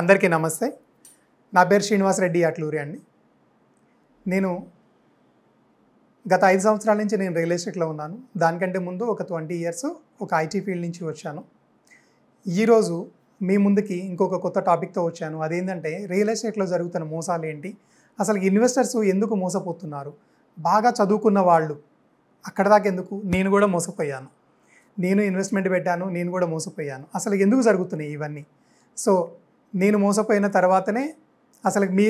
అందరికీ నమస్తే నా పేరు శ్రీనివాసరెడ్డి అట్లూరి అండి నేను గత ఐదు సంవత్సరాల నుంచి నేను రియల్ ఎస్టేట్లో ఉన్నాను దానికంటే ముందు ఒక ట్వంటీ ఇయర్స్ ఒక ఐటీ ఫీల్డ్ నుంచి వచ్చాను ఈరోజు మీ ముందుకి ఇంకొక కొత్త టాపిక్తో వచ్చాను అదేంటంటే రియల్ ఎస్టేట్లో జరుగుతున్న మోసాలు ఏంటి అసలు ఇన్వెస్టర్స్ ఎందుకు మోసపోతున్నారు బాగా చదువుకున్న వాళ్ళు అక్కడ దాకా ఎందుకు నేను కూడా మోసపోయాను నేను ఇన్వెస్ట్మెంట్ పెట్టాను నేను కూడా మోసపోయాను అసలు ఎందుకు జరుగుతున్నాయి ఇవన్నీ సో నేను మోసపోయిన తర్వాతనే అసలు మీ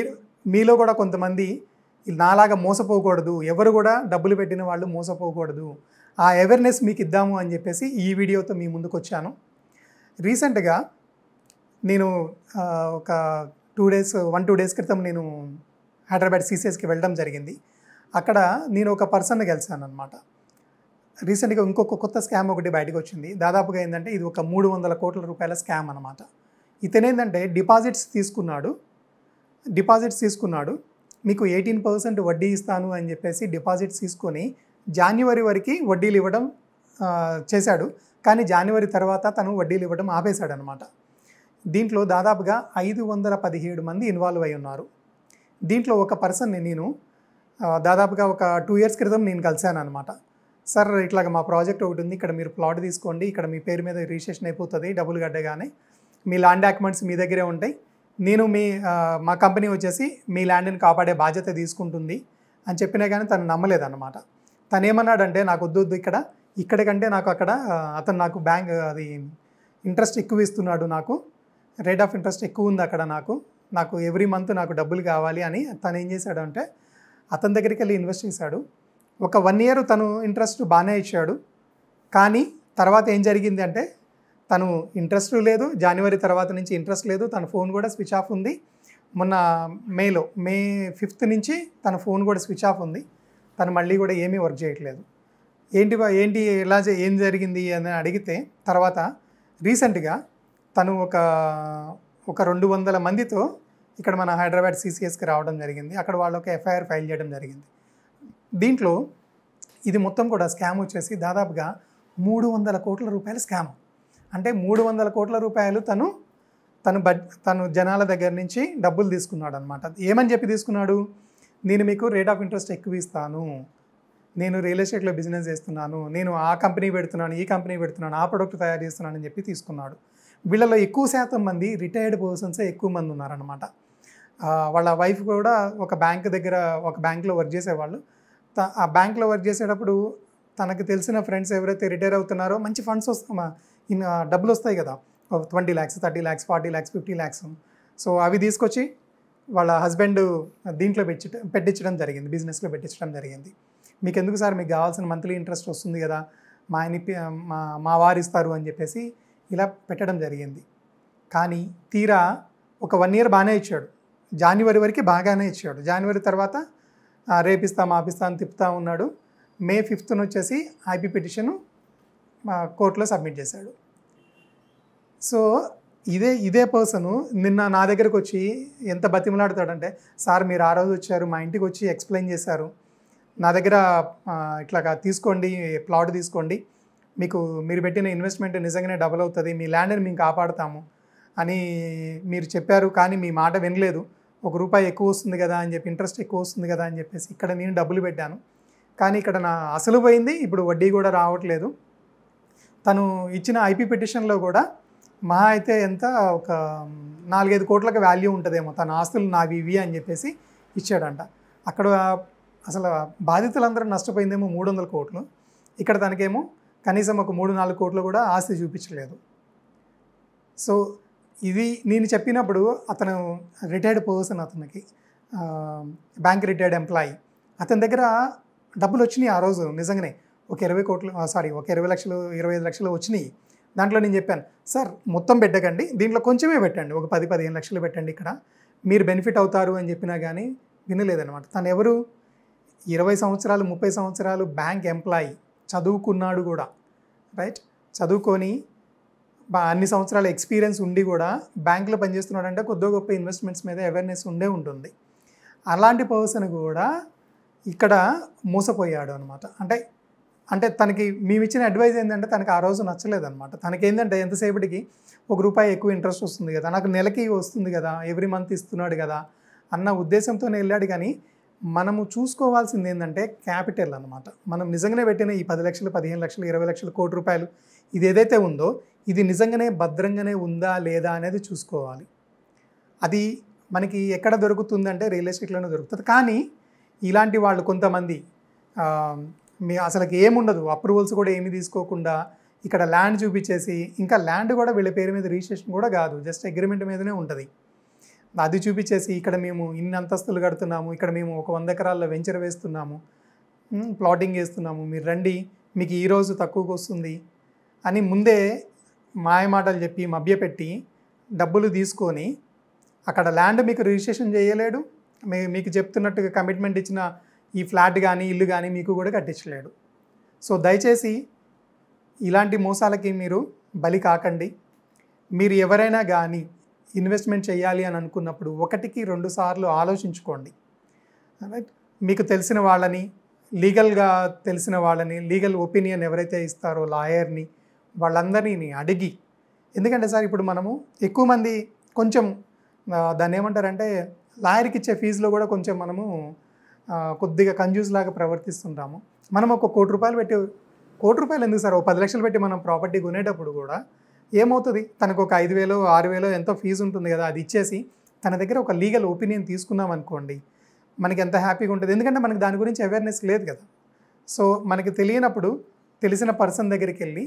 మీలో కూడా కొంతమంది నాలాగా మోసపోకూడదు ఎవరు కూడా డబ్బులు పెట్టిన వాళ్ళు మోసపోకూడదు ఆ అవేర్నెస్ మీకు ఇద్దాము అని చెప్పేసి ఈ వీడియోతో మీ ముందుకు వచ్చాను రీసెంట్గా నేను ఒక two days one two days క్రితం నేను హైదరాబాద్ సీసీఎస్కి వెళ్ళడం జరిగింది అక్కడ నేను ఒక పర్సన్ కలిశాను అనమాట రీసెంట్గా ఇంకొక కొత్త స్కామ్ ఒకటి బయటకు వచ్చింది దాదాపుగా ఏంటంటే ఇది ఒక మూడు వందల కోట్ల రూపాయల స్కామ్ అనమాట ఇతనేందంటే డిపాజిట్స్ తీసుకున్నాడు డిపాజిట్స్ తీసుకున్నాడు మీకు ఎయిటీన్ పర్సెంట్ వడ్డీ ఇస్తాను అని చెప్పేసి డిపాజిట్స్ తీసుకొని జాన్యువరి వరకు వడ్డీలు ఇవ్వడం చేశాడు కానీ జనవరి తర్వాత తను వడ్డీలు ఇవ్వడం ఆపేశాడనమాట దీంట్లో దాదాపుగా ఐదు వందల పదిహేడు మంది ఇన్వాల్వ్ అయి ఉన్నారు దీంట్లో ఒక పర్సన్ని నేను దాదాపుగా ఒక టూ ఇయర్స్ క్రితం నేను కలిశాను అనమాట సార్ ఇట్లాగ మా ప్రాజెక్ట్ ఒకటి ఉంది ఇక్కడ మీరు ప్లాట్ తీసుకోండి ఇక్కడ మీ పేరు మీద రిజిస్ట్రేషన్ అయిపోతుంది డబ్బులు కట్టగానే మీ ల్యాండ్ డాక్యుమెంట్స్ మీ దగ్గరే ఉంటాయి నేను మీ మా కంపెనీ వచ్చేసి మీ ల్యాండ్ని కాపాడే బాధ్యత తీసుకుంటుంది అని చెప్పినా కానీ తను నమ్మలేదన్నమాట తను ఏమన్నాడంటే నాకు వద్దు వద్దు ఇక్కడ ఇక్కడ కంటే నాకు అక్కడ అతను నాకు బ్యాంక్ అది ఇంట్రెస్ట్ ఎక్కువ ఇస్తున్నాడు నాకు రేట్ ఆఫ్ ఇంట్రెస్ట్ ఎక్కువ ఉంది అక్కడ నాకు నాకు ఎవ్రీ మంత్ నాకు డబ్బులు కావాలి అని తను ఏం చేశాడు అంటే అతని దగ్గరికి వెళ్ళి ఇన్వెస్ట్ చేశాడు ఒక వన్ ఇయర్ తను ఇంట్రెస్ట్ బాగానే ఇచ్చాడు కానీ తర్వాత ఏం జరిగింది అంటే తను ఇంట్రెస్ట్ లేదు జనవరి తర్వాత నుంచి ఇంట్రెస్ట్ లేదు తన ఫోన్ కూడా స్విచ్ ఆఫ్ ఉంది మొన్న మేలో మే ఫిఫ్త్ నుంచి తన ఫోన్ కూడా స్విచ్ ఆఫ్ ఉంది తను మళ్ళీ కూడా ఏమీ వర్క్ చేయట్లేదు ఏంటి ఏంటి ఎలా ఏం జరిగింది అని అడిగితే తర్వాత రీసెంట్గా తను ఒక ఒక రెండు వందల మందితో ఇక్కడ మన హైదరాబాద్ సిసిఎస్కి రావడం జరిగింది అక్కడ వాళ్ళు ఒక ఎఫ్ఐఆర్ ఫైల్ చేయడం జరిగింది దీంట్లో ఇది మొత్తం కూడా స్కామ్ వచ్చేసి దాదాపుగా మూడు వందల కోట్ల రూపాయల స్కామ్ అంటే మూడు వందల కోట్ల రూపాయలు తను తను బడ్ తను జనాల దగ్గర నుంచి డబ్బులు తీసుకున్నాడు అనమాట ఏమని చెప్పి తీసుకున్నాడు నేను మీకు రేట్ ఆఫ్ ఇంట్రెస్ట్ ఎక్కువ ఇస్తాను నేను రియల్ ఎస్టేట్లో బిజినెస్ చేస్తున్నాను నేను ఆ కంపెనీ పెడుతున్నాను ఈ కంపెనీ పెడుతున్నాను ఆ ప్రొడక్ట్ తయారు చేస్తున్నాను అని చెప్పి తీసుకున్నాడు వీళ్ళలో ఎక్కువ శాతం మంది రిటైర్డ్ పర్సన్సే ఎక్కువ మంది ఉన్నారనమాట వాళ్ళ వైఫ్ కూడా ఒక బ్యాంక్ దగ్గర ఒక బ్యాంక్లో వర్క్ చేసేవాళ్ళు త ఆ బ్యాంక్లో వర్క్ చేసేటప్పుడు తనకు తెలిసిన ఫ్రెండ్స్ ఎవరైతే రిటైర్ అవుతున్నారో మంచి ఫండ్స్ వస్తున్నా ఇన్ డబ్బులు వస్తాయి కదా twenty lakhs thirty lakhs forty lakhs fifty lakhs so అవి తీసుకొచ్చి వాళ్ళ హస్బెండ్ దీంట్లో పెట్టి పెట్టించడం జరిగింది బిజినెస్లో పెట్టించడం జరిగింది మీకు ఎందుకు సార్ మీకు కావాల్సిన మంత్లీ ఇంట్రెస్ట్ వస్తుంది కదా మా ఆయన మా మా వారు ఇస్తారు అని చెప్పేసి ఇలా పెట్టడం జరిగింది కానీ తీరా ఒక వన్ ఇయర్ బాగానే ఇచ్చాడు జానవరి వరకు బాగానే ఇచ్చాడు జనవరి తర్వాత రేపిస్తాం అని తిప్పుతా ఉన్నాడు మే ఫిఫ్త్న వచ్చేసి ఐపీ పిటిషను కోర్టులో సబ్మిట్ చేశాడు సో ఇదే ఇదే పర్సన్ నిన్న నా దగ్గరకు వచ్చి ఎంత బతిమలాడతాడంటే సార్ మీరు ఆ రోజు వచ్చారు మా ఇంటికి వచ్చి ఎక్స్ప్లెయిన్ చేశారు నా దగ్గర ఇట్లాగా తీసుకోండి ప్లాట్ తీసుకోండి మీకు మీరు పెట్టిన ఇన్వెస్ట్మెంట్ నిజంగానే డబుల్ అవుతుంది మీ ల్యాండ్ని మేము కాపాడుతాము అని మీరు చెప్పారు కానీ మీ మాట వినలేదు ఒక రూపాయి ఎక్కువ వస్తుంది కదా అని చెప్పి ఇంట్రెస్ట్ ఎక్కువ వస్తుంది కదా అని చెప్పేసి ఇక్కడ నేను డబ్బులు పెట్టాను కానీ ఇక్కడ నా అసలు పోయింది ఇప్పుడు వడ్డీ కూడా రావట్లేదు తను ఇచ్చిన ఐపీ పిటిషన్లో కూడా మహా అయితే ఎంత ఒక నాలుగైదు కోట్లకు వాల్యూ ఉంటుందేమో తన ఆస్తులు నావి ఇవి అని చెప్పేసి ఇచ్చాడంట అక్కడ అసలు బాధితులందరూ నష్టపోయిందేమో మూడు వందల కోట్లు ఇక్కడ తనకేమో కనీసం ఒక మూడు నాలుగు కోట్లు కూడా ఆస్తి చూపించలేదు సో ఇది నేను చెప్పినప్పుడు అతను రిటైర్డ్ పర్సన్ అతనికి బ్యాంక్ రిటైర్డ్ ఎంప్లాయీ అతని దగ్గర డబ్బులు వచ్చినాయి ఆ రోజు నిజంగానే ఒక ఇరవై కోట్లు సారీ ఒక ఇరవై లక్షలు ఇరవై ఐదు లక్షలు వచ్చినాయి దాంట్లో నేను చెప్పాను సార్ మొత్తం పెట్టకండి దీంట్లో కొంచెమే పెట్టండి ఒక పది పదిహేను లక్షలు పెట్టండి ఇక్కడ మీరు బెనిఫిట్ అవుతారు అని చెప్పినా కానీ వినలేదనమాట తను ఎవరు ఇరవై సంవత్సరాలు ముప్పై సంవత్సరాలు బ్యాంక్ ఎంప్లాయీ చదువుకున్నాడు కూడా రైట్ చదువుకొని అన్ని సంవత్సరాల ఎక్స్పీరియన్స్ ఉండి కూడా బ్యాంకులో పనిచేస్తున్నాడు అంటే కొద్ది గొప్ప ఇన్వెస్ట్మెంట్స్ మీద అవేర్నెస్ ఉండే ఉంటుంది అలాంటి పర్సన్ కూడా ఇక్కడ మోసపోయాడు అనమాట అంటే అంటే తనకి మేము ఇచ్చిన అడ్వైజ్ ఏంటంటే తనకి ఆ రోజు నచ్చలేదన్నమాట ఏంటంటే ఎంతసేపటికి ఒక రూపాయి ఎక్కువ ఇంట్రెస్ట్ వస్తుంది కదా నాకు నెలకి వస్తుంది కదా ఎవ్రీ మంత్ ఇస్తున్నాడు కదా అన్న ఉద్దేశంతో వెళ్ళాడు కానీ మనము చూసుకోవాల్సింది ఏంటంటే క్యాపిటల్ అనమాట మనం నిజంగానే పెట్టిన ఈ పది లక్షలు పదిహేను లక్షలు ఇరవై లక్షలు కోటి రూపాయలు ఇది ఏదైతే ఉందో ఇది నిజంగానే భద్రంగానే ఉందా లేదా అనేది చూసుకోవాలి అది మనకి ఎక్కడ దొరుకుతుందంటే రియల్ ఎస్టేట్లోనే దొరుకుతుంది కానీ ఇలాంటి వాళ్ళు కొంతమంది మీ అసలుకి ఏముండదు అప్రూవల్స్ కూడా ఏమి తీసుకోకుండా ఇక్కడ ల్యాండ్ చూపించేసి ఇంకా ల్యాండ్ కూడా వీళ్ళ పేరు మీద రిజిస్ట్రేషన్ కూడా కాదు జస్ట్ అగ్రిమెంట్ మీదనే ఉంటుంది అది చూపించేసి ఇక్కడ మేము ఇన్ని అంతస్తులు కడుతున్నాము ఇక్కడ మేము ఒక వంద ఎకరాల్లో వెంచర్ వేస్తున్నాము ప్లాటింగ్ వేస్తున్నాము మీరు రండి మీకు ఈరోజు తక్కువకు వస్తుంది అని ముందే మాయమాటలు చెప్పి మభ్యపెట్టి డబ్బులు తీసుకొని అక్కడ ల్యాండ్ మీకు రిజిస్ట్రేషన్ చేయలేడు మీకు చెప్తున్నట్టుగా కమిట్మెంట్ ఇచ్చిన ఈ ఫ్లాట్ కానీ ఇల్లు కానీ మీకు కూడా కట్టించలేడు సో దయచేసి ఇలాంటి మోసాలకి మీరు బలి కాకండి మీరు ఎవరైనా కానీ ఇన్వెస్ట్మెంట్ చేయాలి అని అనుకున్నప్పుడు ఒకటికి రెండు సార్లు ఆలోచించుకోండి రైట్ మీకు తెలిసిన వాళ్ళని లీగల్గా తెలిసిన వాళ్ళని లీగల్ ఒపీనియన్ ఎవరైతే ఇస్తారో లాయర్ని వాళ్ళందరినీ అడిగి ఎందుకంటే సార్ ఇప్పుడు మనము ఎక్కువ మంది కొంచెం దాన్ని ఏమంటారంటే లాయర్కి ఇచ్చే ఫీజులో కూడా కొంచెం మనము కొద్దిగా కన్జ్యూస్ లాగా ప్రవర్తిస్తుంటాము మనం ఒక కోటి రూపాయలు పెట్టి కోటి రూపాయలు ఎందుకు సార్ ఒక పది లక్షలు పెట్టి మనం ప్రాపర్టీ కొనేటప్పుడు కూడా ఏమవుతుంది తనకు ఒక ఐదు వేలు ఆరు వేలు ఎంతో ఫీజు ఉంటుంది కదా అది ఇచ్చేసి తన దగ్గర ఒక లీగల్ ఒపీనియన్ తీసుకున్నాం అనుకోండి మనకి ఎంత హ్యాపీగా ఉంటుంది ఎందుకంటే మనకి దాని గురించి అవేర్నెస్ లేదు కదా సో మనకి తెలియనప్పుడు తెలిసిన పర్సన్ దగ్గరికి వెళ్ళి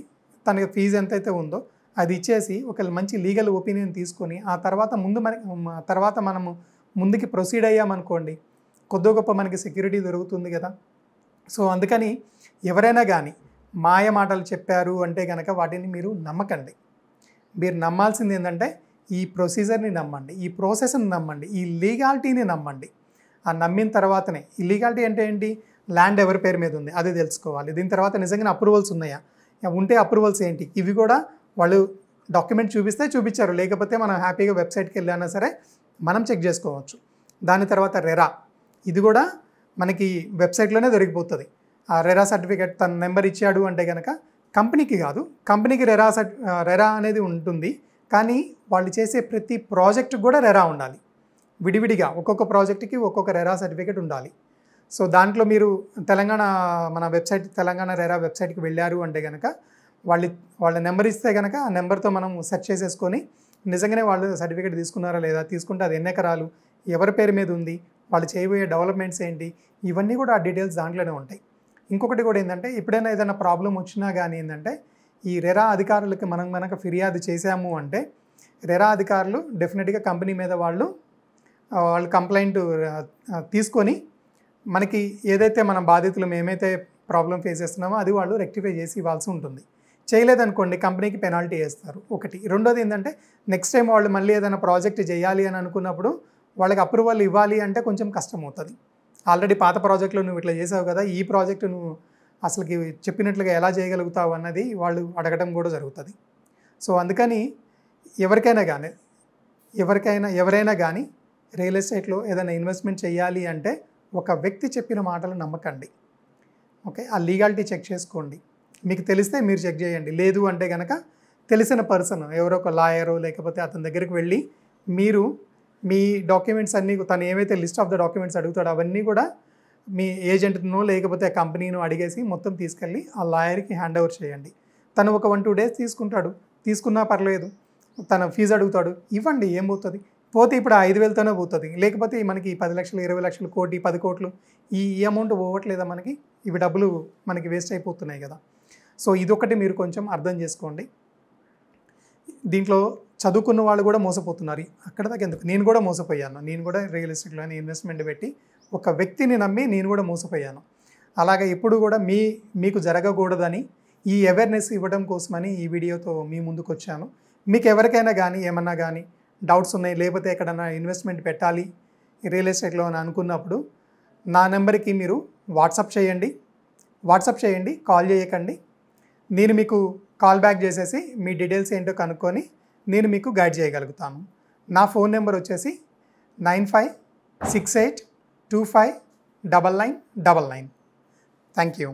తనకి ఫీజు ఎంతైతే ఉందో అది ఇచ్చేసి ఒక మంచి లీగల్ ఒపీనియన్ తీసుకొని ఆ తర్వాత ముందు మన తర్వాత మనము ముందుకి ప్రొసీడ్ అయ్యామనుకోండి కొద్ది గొప్ప మనకి సెక్యూరిటీ దొరుకుతుంది కదా సో అందుకని ఎవరైనా కానీ మాయ మాటలు చెప్పారు అంటే కనుక వాటిని మీరు నమ్మకండి మీరు నమ్మాల్సింది ఏంటంటే ఈ ప్రొసీజర్ని నమ్మండి ఈ ప్రాసెస్ని నమ్మండి ఈ లీగాలిటీని నమ్మండి ఆ నమ్మిన తర్వాతనే ఈ లీగాలిటీ అంటే ఏంటి ల్యాండ్ ఎవరి పేరు మీద ఉంది అది తెలుసుకోవాలి దీని తర్వాత నిజంగా అప్రూవల్స్ ఉన్నాయా ఉంటే అప్రూవల్స్ ఏంటి ఇవి కూడా వాళ్ళు డాక్యుమెంట్ చూపిస్తే చూపించారు లేకపోతే మనం హ్యాపీగా వెబ్సైట్కి వెళ్ళినా సరే మనం చెక్ చేసుకోవచ్చు దాని తర్వాత రెరా ఇది కూడా మనకి వెబ్సైట్లోనే దొరికిపోతుంది ఆ రెరా సర్టిఫికేట్ తన నెంబర్ ఇచ్చాడు అంటే కనుక కంపెనీకి కాదు కంపెనీకి రెరా రెరా అనేది ఉంటుంది కానీ వాళ్ళు చేసే ప్రతి ప్రాజెక్ట్ కూడా రెరా ఉండాలి విడివిడిగా ఒక్కొక్క ప్రాజెక్ట్కి ఒక్కొక్క రెరా సర్టిఫికేట్ ఉండాలి సో దాంట్లో మీరు తెలంగాణ మన వెబ్సైట్ తెలంగాణ రెరా వెబ్సైట్కి వెళ్ళారు అంటే కనుక వాళ్ళు వాళ్ళ నెంబర్ ఇస్తే కనుక ఆ నెంబర్తో మనం సెర్చ్ చేసేసుకొని నిజంగానే వాళ్ళు సర్టిఫికేట్ తీసుకున్నారా లేదా తీసుకుంటే అది ఎన్ని ఎకరాలు ఎవరి పేరు మీద ఉంది వాళ్ళు చేయబోయే డెవలప్మెంట్స్ ఏంటి ఇవన్నీ కూడా ఆ డీటెయిల్స్ దాంట్లోనే ఉంటాయి ఇంకొకటి కూడా ఏంటంటే ఎప్పుడైనా ఏదైనా ప్రాబ్లం వచ్చినా కానీ ఏంటంటే ఈ రెరా అధికారులకి మనం మనకు ఫిర్యాదు చేశాము అంటే రెరా అధికారులు డెఫినెట్గా కంపెనీ మీద వాళ్ళు వాళ్ళు కంప్లైంట్ తీసుకొని మనకి ఏదైతే మనం బాధితులు మేమైతే ప్రాబ్లం ఫేస్ చేస్తున్నామో అది వాళ్ళు రెక్టిఫై చేసి ఇవ్వాల్సి ఉంటుంది చేయలేదనుకోండి కంపెనీకి పెనాల్టీ వేస్తారు ఒకటి రెండోది ఏంటంటే నెక్స్ట్ టైం వాళ్ళు మళ్ళీ ఏదైనా ప్రాజెక్ట్ చేయాలి అని అనుకున్నప్పుడు వాళ్ళకి అప్రూవల్ ఇవ్వాలి అంటే కొంచెం కష్టం అవుతుంది ఆల్రెడీ పాత ప్రాజెక్ట్లో నువ్వు ఇట్లా చేసావు కదా ఈ ప్రాజెక్టు నువ్వు అసలుకి చెప్పినట్లుగా ఎలా చేయగలుగుతావు అన్నది వాళ్ళు అడగడం కూడా జరుగుతుంది సో అందుకని ఎవరికైనా కానీ ఎవరికైనా ఎవరైనా కానీ రియల్ ఎస్టేట్లో ఏదైనా ఇన్వెస్ట్మెంట్ చేయాలి అంటే ఒక వ్యక్తి చెప్పిన మాటలు నమ్మకండి ఓకే ఆ లీగాలిటీ చెక్ చేసుకోండి మీకు తెలిస్తే మీరు చెక్ చేయండి లేదు అంటే కనుక తెలిసిన పర్సన్ ఎవరో ఒక లాయరు లేకపోతే అతని దగ్గరికి వెళ్ళి మీరు మీ డాక్యుమెంట్స్ అన్నీ తను ఏమైతే లిస్ట్ ఆఫ్ ద డాక్యుమెంట్స్ అడుగుతాడో అవన్నీ కూడా మీ ఏజెంట్ను లేకపోతే కంపెనీను అడిగేసి మొత్తం తీసుకెళ్ళి ఆ లాయర్కి హ్యాండ్ ఓవర్ చేయండి తను ఒక వన్ టూ డేస్ తీసుకుంటాడు తీసుకున్నా పర్లేదు తన ఫీజు అడుగుతాడు ఇవ్వండి ఏం పోతుంది పోతే ఇప్పుడు ఐదు వేలతోనే పోతుంది లేకపోతే మనకి పది లక్షలు ఇరవై లక్షలు కోటి పది కోట్లు ఈ ఈ అమౌంట్ పోవట్లేదా మనకి ఇవి డబ్బులు మనకి వేస్ట్ అయిపోతున్నాయి కదా సో ఇదొకటి మీరు కొంచెం అర్థం చేసుకోండి దీంట్లో చదువుకున్న వాళ్ళు కూడా మోసపోతున్నారు అక్కడ దాకా ఎందుకు నేను కూడా మోసపోయాను నేను కూడా రియల్ ఎస్టేట్లో ఇన్వెస్ట్మెంట్ పెట్టి ఒక వ్యక్తిని నమ్మి నేను కూడా మోసపోయాను అలాగే ఇప్పుడు కూడా మీ మీకు జరగకూడదని ఈ అవేర్నెస్ ఇవ్వడం కోసమని ఈ వీడియోతో మీ ముందుకు వచ్చాను మీకు ఎవరికైనా కానీ ఏమన్నా కానీ డౌట్స్ ఉన్నాయి లేకపోతే ఎక్కడన్నా ఇన్వెస్ట్మెంట్ పెట్టాలి రియల్ ఎస్టేట్లో అని అనుకున్నప్పుడు నా నెంబర్కి మీరు వాట్సాప్ చేయండి వాట్సాప్ చేయండి కాల్ చేయకండి నేను మీకు కాల్ బ్యాక్ చేసేసి మీ డీటెయిల్స్ ఏంటో కనుక్కొని నేను మీకు గైడ్ చేయగలుగుతాను నా ఫోన్ నెంబర్ వచ్చేసి nine five six eight two five double nine double nine thank you